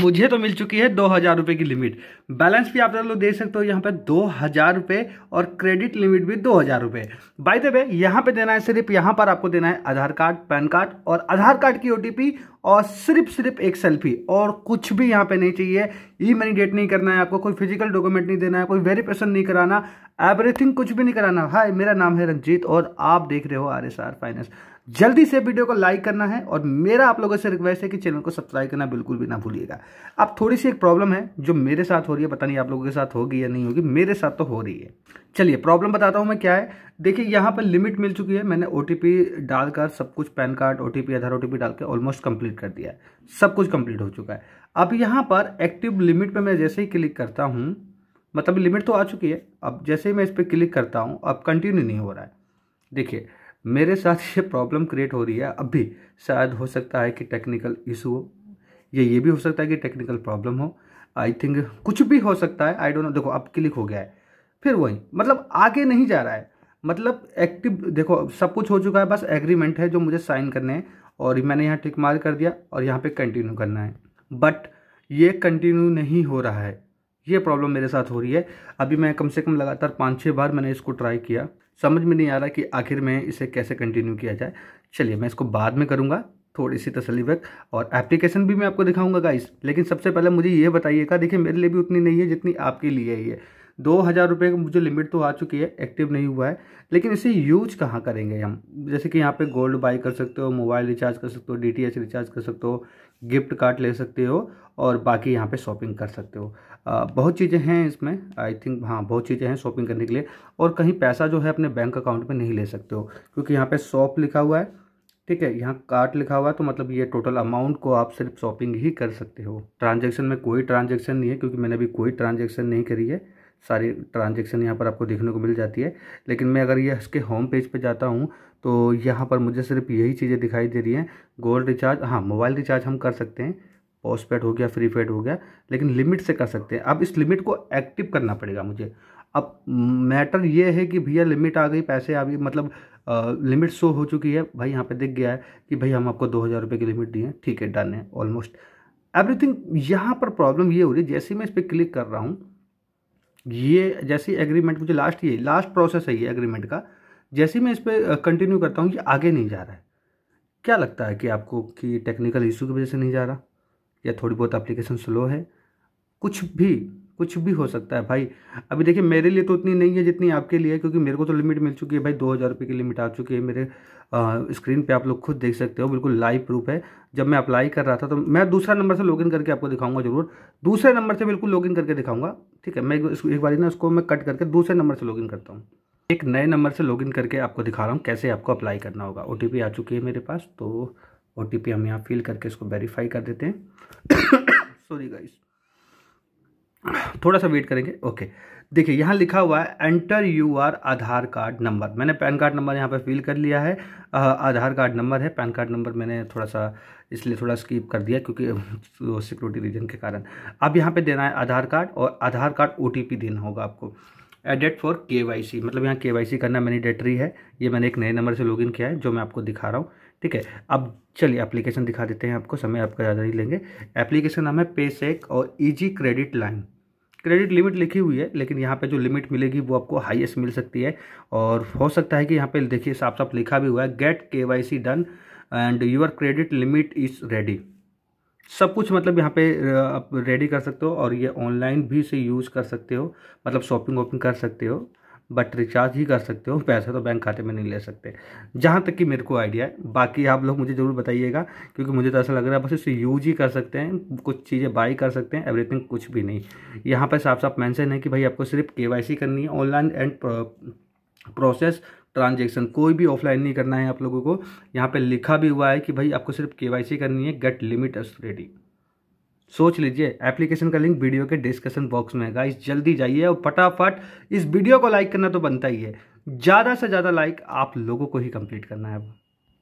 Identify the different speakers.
Speaker 1: मुझे तो मिल चुकी है दो हज़ार रुपए की लिमिट बैलेंस भी आप लोग देख सकते हो यहाँ पे दो हज़ार रुपए और क्रेडिट लिमिट भी दो हज़ार रुपए बाई दे यहाँ पे देना है सिर्फ यहाँ पर आपको देना है आधार कार्ड पैन कार्ड और आधार कार्ड की ओटीपी और सिर्फ सिर्फ एक सेल्फी और कुछ भी यहाँ पे नहीं चाहिए ई मनी डेट नहीं करना है आपको कोई फिजिकल डॉक्यूमेंट नहीं देना है कोई वेरिफिकेशन नहीं कराना एवरीथिंग कुछ भी नहीं कराना हाय मेरा नाम है रंजीत और आप देख रहे हो आर एस आर फाइनेंस जल्दी से वीडियो को लाइक करना है और मेरा आप लोगों से रिक्वेस्ट है कि चैनल को सब्सक्राइब करना बिल्कुल भी ना भूलिएगा अब थोड़ी सी एक प्रॉब्लम है जो मेरे साथ हो रही है पता नहीं आप लोगों के साथ होगी या नहीं होगी मेरे साथ तो हो रही है चलिए प्रॉब्लम बताता हूँ मैं क्या है देखिए यहाँ पर लिमिट मिल चुकी है मैंने ओ डालकर सब कुछ पैन कार्ड ओ आधार ओ डाल के ऑलमोस्ट कंप्लीट कर दिया है सब कुछ कंप्लीट हो चुका है अब यहाँ पर एक्टिव लिमिट पे मैं जैसे ही क्लिक करता हूँ मतलब लिमिट तो आ चुकी है अब जैसे ही मैं इस पर क्लिक करता हूँ अब कंटिन्यू नहीं हो रहा है देखिए मेरे साथ ये प्रॉब्लम क्रिएट हो रही है अब भी शायद हो सकता है कि टेक्निकल इशू हो या ये भी हो सकता है कि टेक्निकल प्रॉब्लम हो आई थिंक कुछ भी हो सकता है आई डोंट नो देखो अब क्लिक हो गया है फिर वही मतलब आगे नहीं जा रहा है मतलब एक्टिव देखो सब कुछ हो चुका है बस एग्रीमेंट है जो मुझे साइन करने हैं और मैंने यहाँ टिक मार कर दिया और यहाँ पे कंटिन्यू करना है बट ये कंटिन्यू नहीं हो रहा है ये प्रॉब्लम मेरे साथ हो रही है अभी मैं कम से कम लगातार पाँच छः बार मैंने इसको ट्राई किया समझ में नहीं आ रहा कि आखिर में इसे कैसे कंटिन्यू किया जाए चलिए मैं इसको बाद में करूँगा थोड़ी सी तसली वक्त और एप्लीकेशन भी मैं आपको दिखाऊंगा गाइस लेकिन सबसे पहले मुझे ये बताइएगा देखिए मेरे लिए भी उतनी नहीं है जितनी आपके लिए ही है दो हज़ार रुपये का मुझे लिमिट तो आ चुकी है एक्टिव नहीं हुआ है लेकिन इसे यूज कहाँ करेंगे हम जैसे कि यहाँ पे गोल्ड बाई कर सकते हो मोबाइल रिचार्ज कर सकते हो डीटीएच रिचार्ज कर सकते हो गिफ्ट कार्ड ले सकते हो और बाकी यहाँ पे शॉपिंग कर सकते हो आ, बहुत चीज़ें हैं इसमें आई थिंक हाँ बहुत चीज़ें हैं शॉपिंग करने के लिए और कहीं पैसा जो है अपने बैंक अकाउंट में नहीं ले सकते हो क्योंकि यहाँ पर शॉप लिखा हुआ है ठीक है यहाँ कार्ड लिखा हुआ है तो मतलब ये टोटल अमाउंट को आप सिर्फ शॉपिंग ही कर सकते हो ट्रांजेक्शन में कोई ट्रांजेक्शन नहीं है क्योंकि मैंने अभी कोई ट्रांजेक्शन नहीं करी है सारी ट्रांजेक्शन यहाँ पर आपको देखने को मिल जाती है लेकिन मैं अगर ये इसके होम पेज पे जाता हूँ तो यहाँ पर मुझे सिर्फ यही चीज़ें दिखाई दे रही हैं गोल्ड रिचार्ज हाँ मोबाइल रिचार्ज हम कर सकते हैं पोस्ट पेड हो गया फ्री पेड हो गया लेकिन लिमिट से कर सकते हैं अब इस लिमिट को एक्टिव करना पड़ेगा मुझे अब मैटर ये है कि भैया लिमिट आ गई पैसे आ गई मतलब आ, लिमिट शो हो चुकी है भाई यहाँ पे दिख गया है कि भाई हम आपको दो हज़ार रुपये की लिमिट दिए ठीक है डन है ऑलमोस्ट एवरीथिंग यहाँ पर प्रॉब्लम ये हो रही है जैसे मैं इस पर क्लिक कर रहा हूँ ये जैसी एग्रीमेंट मुझे लास्ट ये लास्ट प्रोसेस है ये एग्रीमेंट का जैसे मैं इस पर कंटिन्यू करता हूँ ये आगे नहीं जा रहा है क्या लगता है कि आपको कि टेक्निकल इशू की वजह से नहीं जा रहा या थोड़ी बहुत एप्लीकेशन स्लो है कुछ भी कुछ भी हो सकता है भाई अभी देखिए मेरे लिए तो उतनी नहीं है जितनी आपके लिए है क्योंकि मेरे को तो लिमिट मिल चुकी है भाई दो हज़ार रुपये की लिमिट आ चुकी है मेरे स्क्रीन पे आप लोग खुद देख सकते हो बिल्कुल लाइव प्रूफ है जब मैं अप्लाई कर रहा था तो मैं दूसरा नंबर से लॉगिन करके आपको दिखाऊंगा जरूर दूसरे नंबर से बिल्कुल लॉगिन करके दिखाऊंगा ठीक है मैं एक बार ना उसको मैं कट करके दूसरे नंबर से लॉगिन करता हूँ एक नए नंबर से लॉगिन करके आपको दिखा रहा हूँ कैसे आपको अप्लाई करना होगा ओ आ चुकी है मेरे पास तो ओ हम यहाँ फिल करके इसको वेरीफाई कर देते हैं सॉरी गाइस थोड़ा सा वेट करेंगे ओके देखिए यहाँ लिखा हुआ है enter your Aadhaar card number मैंने पैन कार्ड नंबर यहाँ पर फिल कर लिया है आधार कार्ड नंबर है पैन कार्ड नंबर मैंने थोड़ा सा इसलिए थोड़ा स्कीप कर दिया क्योंकि सिक्योरिटी रीजन के कारण अब यहाँ पे देना है आधार कार्ड और आधार कार्ड ओ देना होगा आपको एडेट फॉर के वाई सी मतलब यहाँ के वाई सी करना मैंडेटरी है ये मैंने एक नए नंबर से लॉग किया है जो मैं आपको दिखा रहा हूँ ठीक है अब चलिए एप्लीकेशन दिखा देते हैं आपको समय आपका ज़्यादा नहीं लेंगे एप्लीकेशन नाम है पेसेक और easy credit line credit limit लिखी हुई है लेकिन यहाँ पे जो लिमिट मिलेगी वो आपको हाईएस्ट मिल सकती है और हो सकता है कि यहाँ पे देखिए साफ साफ लिखा भी हुआ है get K Y C done and your credit limit is ready सब कुछ मतलब यहाँ पे आप रेडी कर सकते हो और ये ऑनलाइन भी से यूज़ कर सकते हो मतलब शॉपिंग वॉपिंग कर सकते हो बट रिचार्ज ही कर सकते हो पैसे तो बैंक खाते में नहीं ले सकते जहाँ तक कि मेरे को आइडिया है बाकी आप लोग मुझे ज़रूर बताइएगा क्योंकि मुझे तो ऐसा लग रहा है बस इसे यूज ही कर सकते हैं कुछ चीज़ें बाई कर सकते हैं एवरीथिंग कुछ भी नहीं यहाँ पर साफ साफ मैंसन है कि भाई आपको सिर्फ के करनी है ऑनलाइन एंड प्रोसेस ट्रांजेक्शन कोई भी ऑफलाइन नहीं करना है आप लोगों को यहाँ पे लिखा भी हुआ है कि भाई आपको सिर्फ केवाईसी करनी है गेट लिमिट रेडी सोच लीजिए एप्लीकेशन का लिंक वीडियो के डिस्कशन बॉक्स में है इस जल्दी जाइए और फटाफट इस वीडियो को लाइक करना तो बनता ही है ज़्यादा से ज़्यादा लाइक आप लोगों को ही कंप्लीट करना है अब